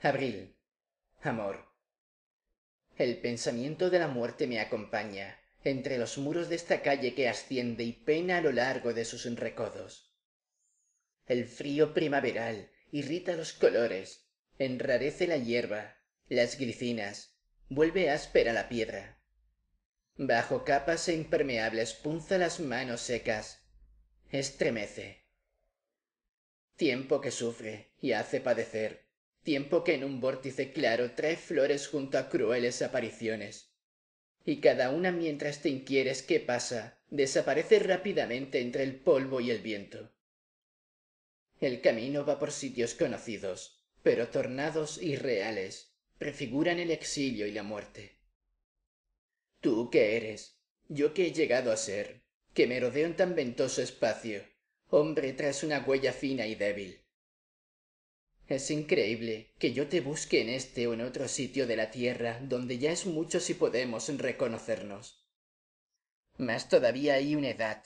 abril amor el pensamiento de la muerte me acompaña entre los muros de esta calle que asciende y pena a lo largo de sus recodos el frío primaveral irrita los colores enrarece la hierba las glicinas vuelve áspera la piedra bajo capas e impermeables punza las manos secas estremece tiempo que sufre y hace padecer tiempo que en un vórtice claro trae flores junto a crueles apariciones. Y cada una mientras te inquieres qué pasa, desaparece rápidamente entre el polvo y el viento. El camino va por sitios conocidos, pero tornados y reales, prefiguran el exilio y la muerte. Tú que eres, yo que he llegado a ser, que me en tan ventoso espacio, hombre tras una huella fina y débil, es increíble que yo te busque en este o en otro sitio de la tierra donde ya es mucho si podemos reconocernos mas todavía hay una edad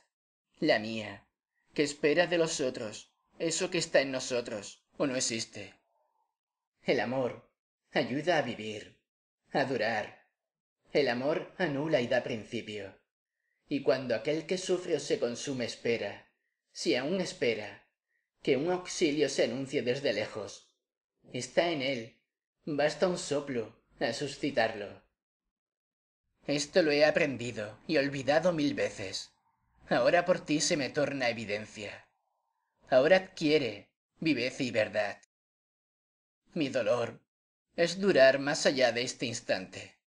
la mía que espera de los otros eso que está en nosotros o no existe el amor ayuda a vivir a durar el amor anula y da principio y cuando aquel que sufre o se consume espera si aún espera que un auxilio se anuncie desde lejos está en él basta un soplo a suscitarlo esto lo he aprendido y olvidado mil veces ahora por ti se me torna evidencia ahora adquiere viveza y verdad mi dolor es durar más allá de este instante